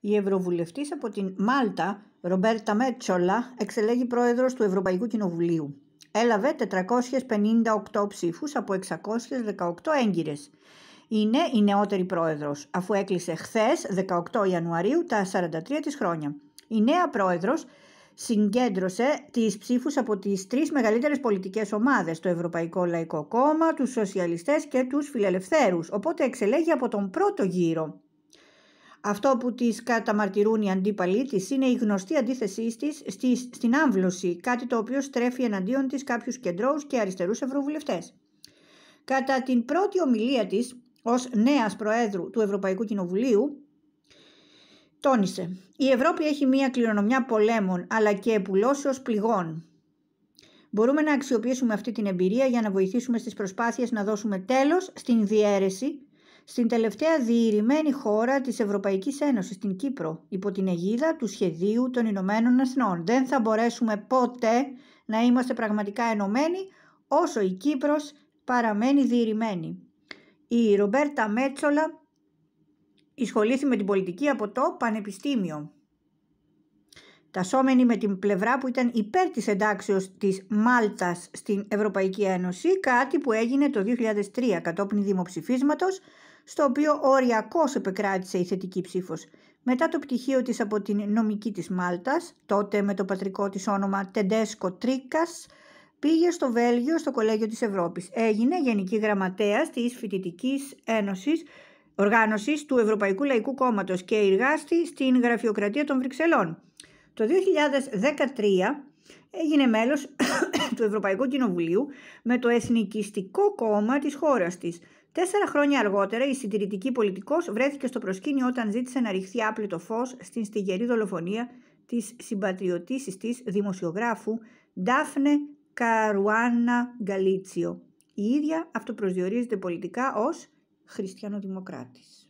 Η Ευρωβουλευτής από την Μάλτα, Ρομπέρτα Μέτσολα, εξελέγει πρόεδρος του Ευρωπαϊκού Κοινοβουλίου. Έλαβε 458 ψήφους από 618 έγκυρες. Είναι η νεότερη πρόεδρος, αφού έκλεισε χθες, 18 Ιανουαρίου, τα 43 της χρόνια. Η νέα πρόεδρος συγκέντρωσε τις ψήφους από τις τρεις μεγαλύτερες πολιτικές ομάδες, το Ευρωπαϊκό Λαϊκό Κόμμα, τους Σοσιαλιστές και τους Φιλελευθέρους. οπότε εξελέγει από τον πρώτο γύρο. Αυτό που τη καταμαρτυρούν οι αντίπαλοι της είναι η γνωστή αντίθεσή της στην άμβλωση, κάτι το οποίο στρέφει εναντίον της κάποιους κεντρώους και αριστερούς ευρωβουλευτές. Κατά την πρώτη ομιλία της, ως νέας Προέδρου του Ευρωπαϊκού Κοινοβουλίου, τόνισε «Η Ευρώπη έχει μία κληρονομιά πολέμων αλλά και επουλώσεως πληγών. Μπορούμε να αξιοποιήσουμε αυτή την εμπειρία για να βοηθήσουμε στις προσπάθειες να δώσουμε τέλος στην διαίρεση στην τελευταία διηρημένη χώρα της Ευρωπαϊκής Ένωσης, την Κύπρο, υπό την αιγίδα του σχεδίου των Ηνωμένων Εθνών. Δεν θα μπορέσουμε ποτέ να είμαστε πραγματικά ενωμένοι όσο η Κύπρος παραμένει διηρημένη. Η Ρομπέρτα Μέτσολα ισχολήθη με την πολιτική από το Πανεπιστήμιο τασόμενοι με την πλευρά που ήταν υπέρ της εντάξεως της Μάλτας στην Ευρωπαϊκή Ένωση, κάτι που έγινε το 2003 κατόπιν δημοψηφίσματος, στο οποίο οριακώς επεκράτησε η θετική ψήφος. Μετά το πτυχίο της από την νομική της Μάλτας, τότε με το πατρικό της όνομα Τεντέσκο Τρίκας, πήγε στο Βέλγιο στο Κολέγιο της Ευρώπης. Έγινε Γενική Γραμματέας της Φοιτητικής Ένωσης Οργάνωσης του Ευρωπαϊκού Λαϊκού Κόμματος και εργάστη στην Γραφειοκρατία των Βρυξελών. Το 2013 έγινε μέλος του Ευρωπαϊκού Κοινοβουλίου με το Εθνικιστικό Κόμμα της χώρας της. Τέσσερα χρόνια αργότερα η συντηρητική πολιτικός βρέθηκε στο προσκήνιο όταν ζήτησε να ρηχθεί άπλητο φως στην στιγερή δολοφονία της συμπατριωτήσης της δημοσιογράφου Ντάφνε Καρουάνα Γκαλίτσιο. Η ίδια αυτοπροσδιορίζεται πολιτικά ως χριστιανοδημοκράτης.